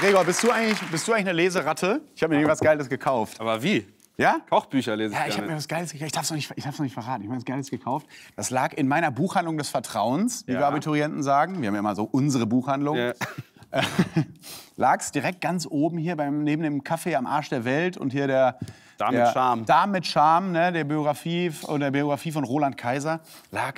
Gregor, bist du eigentlich, bist du eigentlich eine Leseratte? Ich habe mir irgendwas Geiles gekauft. Aber wie? Ja? Kochbücher lesen. Ja, ich habe mir was Geiles gekauft. Ich darf es noch, nicht, noch nicht verraten. Ich habe mir was Geiles gekauft. Das lag in meiner Buchhandlung des Vertrauens, wie ja. wir Abiturienten sagen. Wir haben ja immer so unsere Buchhandlung. Ja. Äh, lag es direkt ganz oben hier beim, neben dem Café am Arsch der Welt und hier der. Dame mit Charme. Dame mit Charme, ne, der, Biografie, der Biografie von Roland Kaiser, lag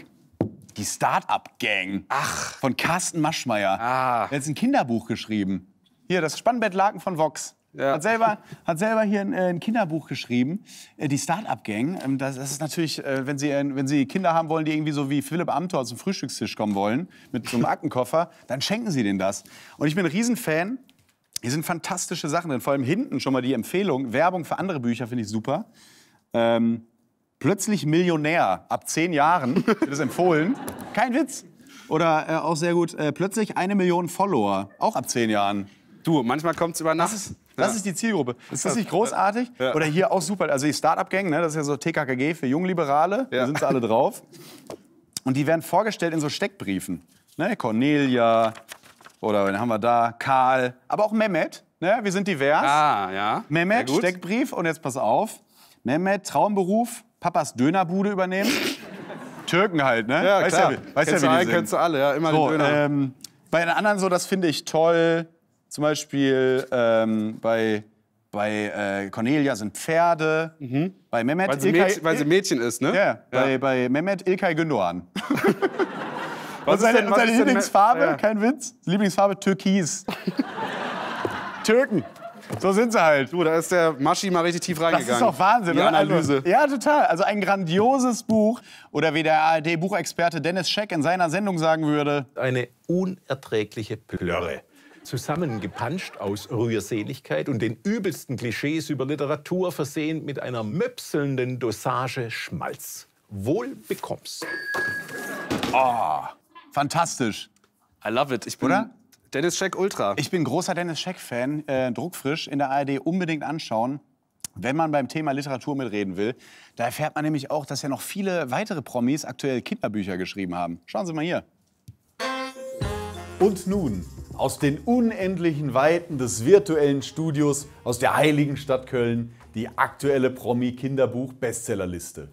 die Start-up-Gang. Ach. Von Carsten Maschmeyer. Ah. Der hat jetzt ein Kinderbuch geschrieben. Hier, das Spannbettlaken von Vox. Ja. Hat, selber, hat selber hier ein, äh, ein Kinderbuch geschrieben, äh, die Start-up-Gang. Ähm, das, das, ist natürlich, äh, wenn Sie, wenn Sie Kinder haben wollen, die irgendwie so wie Philipp Amthor zum Frühstückstisch kommen wollen, mit so einem Aktenkoffer, dann schenken Sie denen das. Und ich bin ein Riesenfan. Hier sind fantastische Sachen drin. Vor allem hinten schon mal die Empfehlung. Werbung für andere Bücher finde ich super. Ähm, plötzlich Millionär ab zehn Jahren wird es empfohlen. Kein Witz. Oder äh, auch sehr gut, äh, plötzlich eine Million Follower, auch ab zehn Jahren. Du, manchmal kommt es über Nacht. Das ist, das ja. ist die Zielgruppe. Das Ist das nicht großartig? Ja. Oder hier auch super. Also die Start-up-Gang, ne? das ist ja so TKKG für Jungliberale. Ja. Da sind sie alle drauf. Und die werden vorgestellt in so Steckbriefen. Ne? Cornelia oder wen haben wir da? Karl. Aber auch Mehmet. Ne? Wir sind divers. Ah, ja. Mehmet, Steckbrief. Und jetzt pass auf. Mehmet, Traumberuf. Papas Dönerbude übernehmen. Türken halt, ne? Ja, weißt klar. Ja, weißt kennst ja, wie du alle, kennst du alle, ja, immer so, den Döner. Ähm, bei den anderen so, das finde ich toll. Zum Beispiel ähm, bei, bei äh, Cornelia sind Pferde. Mhm. Bei Mehmet weil sie, Ilkay, Mädchen, weil sie Mädchen ist, ne? Yeah, ja, Bei, bei Mehmet Ilkay Gündoğan. was ist seine, denn, was seine Lieblingsfarbe, ja. kein Witz, Lieblingsfarbe Türkis. Türken. So sind sie halt. Du, da ist der Maschi mal richtig tief reingegangen. Das ist doch Wahnsinn, Die Analyse. Also, ja, total. Also ein grandioses Buch. Oder wie der ARD-Buchexperte Dennis Scheck in seiner Sendung sagen würde. Eine unerträgliche Plörre zusammengepanscht aus Rührseligkeit und den übelsten Klischees über Literatur versehen mit einer möpselnden Dosage Schmalz. Wohl bekommst. Oh, fantastisch. I love it. Ich bin Oder? Dennis Scheck Ultra. Ich bin großer Dennis Scheck-Fan. Äh, druckfrisch in der ARD unbedingt anschauen. Wenn man beim Thema Literatur mitreden will, da erfährt man nämlich auch, dass ja noch viele weitere Promis aktuell Kinderbücher geschrieben haben. Schauen Sie mal hier. Und nun aus den unendlichen Weiten des virtuellen Studios aus der heiligen Stadt Köln die aktuelle Promi-Kinderbuch-Bestsellerliste.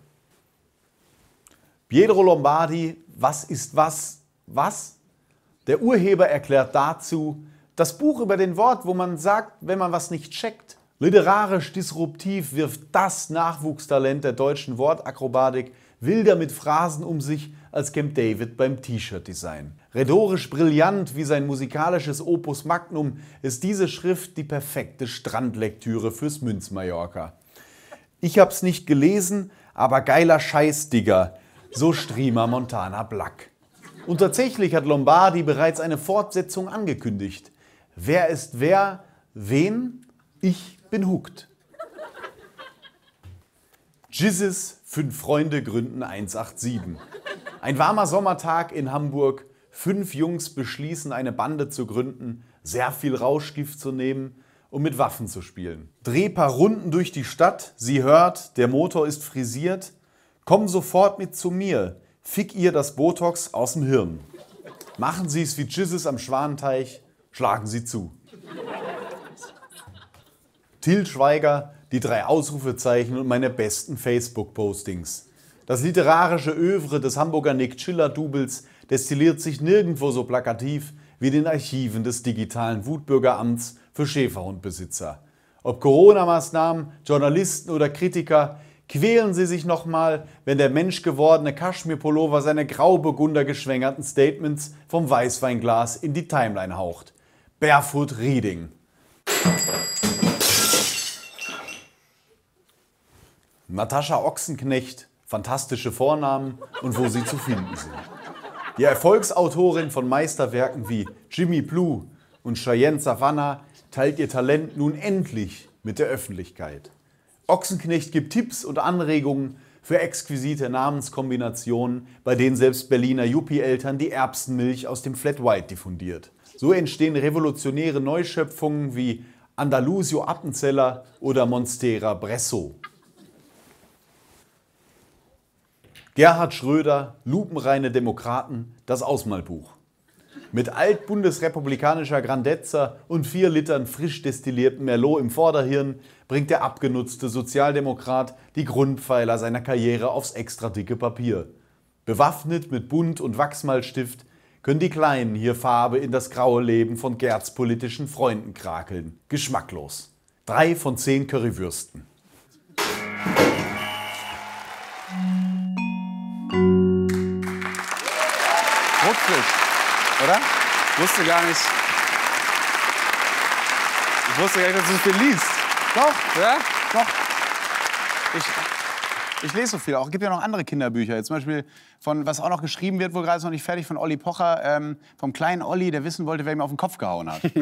Pietro Lombardi, Was ist was? Was? Der Urheber erklärt dazu, das Buch über den Wort, wo man sagt, wenn man was nicht checkt. Literarisch disruptiv wirft das Nachwuchstalent der deutschen Wortakrobatik wilder mit Phrasen um sich als Camp David beim T-Shirt-Design. Rhetorisch brillant wie sein musikalisches Opus Magnum ist diese Schrift die perfekte Strandlektüre fürs Münz Mallorca. Ich hab's nicht gelesen, aber geiler Scheiß, Digger. So Streamer Montana Black. Und tatsächlich hat Lombardi bereits eine Fortsetzung angekündigt. Wer ist wer? Wen? Ich bin hooked. Jizzes fünf Freunde gründen 187. Ein warmer Sommertag in Hamburg. Fünf Jungs beschließen, eine Bande zu gründen, sehr viel Rauschgift zu nehmen und mit Waffen zu spielen. Dreh paar Runden durch die Stadt. Sie hört, der Motor ist frisiert. Komm sofort mit zu mir. Fick ihr das Botox aus dem Hirn. Machen Sie es wie Jizzes am Schwanenteich. Schlagen Sie zu. Till Schweiger die drei Ausrufezeichen und meine besten Facebook-Postings. Das literarische Övre des Hamburger Nick Schiller-Dubels destilliert sich nirgendwo so plakativ wie den Archiven des digitalen Wutbürgeramts für Schäferhundbesitzer. Ob Corona-Maßnahmen, Journalisten oder Kritiker, quälen sie sich nochmal, wenn der menschgewordene Kaschmirpullover seine grauburgunder geschwängerten Statements vom Weißweinglas in die Timeline haucht. Barefoot Reading. Natascha Ochsenknecht, fantastische Vornamen und wo sie zu finden sind. Die Erfolgsautorin von Meisterwerken wie Jimmy Blue und Cheyenne Savannah teilt ihr Talent nun endlich mit der Öffentlichkeit. Ochsenknecht gibt Tipps und Anregungen für exquisite Namenskombinationen, bei denen selbst Berliner Yuppie-Eltern die Erbsenmilch aus dem Flat White diffundiert. So entstehen revolutionäre Neuschöpfungen wie Andalusio Appenzeller oder Monstera Bresso. Gerhard Schröder, lupenreine Demokraten, das Ausmalbuch. Mit altbundesrepublikanischer Grandezza und vier Litern frisch destilliertem Merlot im Vorderhirn bringt der abgenutzte Sozialdemokrat die Grundpfeiler seiner Karriere aufs extra dicke Papier. Bewaffnet mit Bunt und Wachsmalstift können die Kleinen hier Farbe in das graue Leben von Gerds politischen Freunden krakeln. Geschmacklos. Drei von zehn Currywürsten. Wirklich, oder? Ich wusste gar nicht. Ich wusste gar nicht, dass du so viel liest. Doch, ja? Doch. Ich, ich lese so viel auch. Es gibt ja noch andere Kinderbücher. Jetzt zum Beispiel von, was auch noch geschrieben wird, wohl gerade ist noch nicht fertig, von Olli Pocher, ähm, vom kleinen Olli, der wissen wollte, wer ihm auf den Kopf gehauen hat.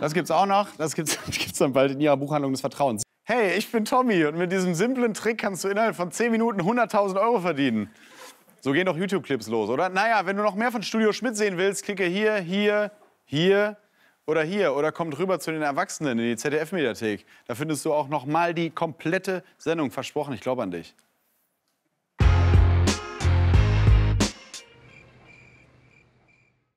das gibt's auch noch. Das gibt's, das gibt's dann bald in ihrer Buchhandlung des Vertrauens. Hey, ich bin Tommy und mit diesem simplen Trick kannst du innerhalb von 10 Minuten 100.000 Euro verdienen. So gehen doch YouTube-Clips los, oder? Naja, wenn du noch mehr von Studio Schmidt sehen willst, klicke hier, hier, hier oder hier oder komm rüber zu den Erwachsenen in die ZDF-Mediathek. Da findest du auch noch mal die komplette Sendung. Versprochen, ich glaube an dich.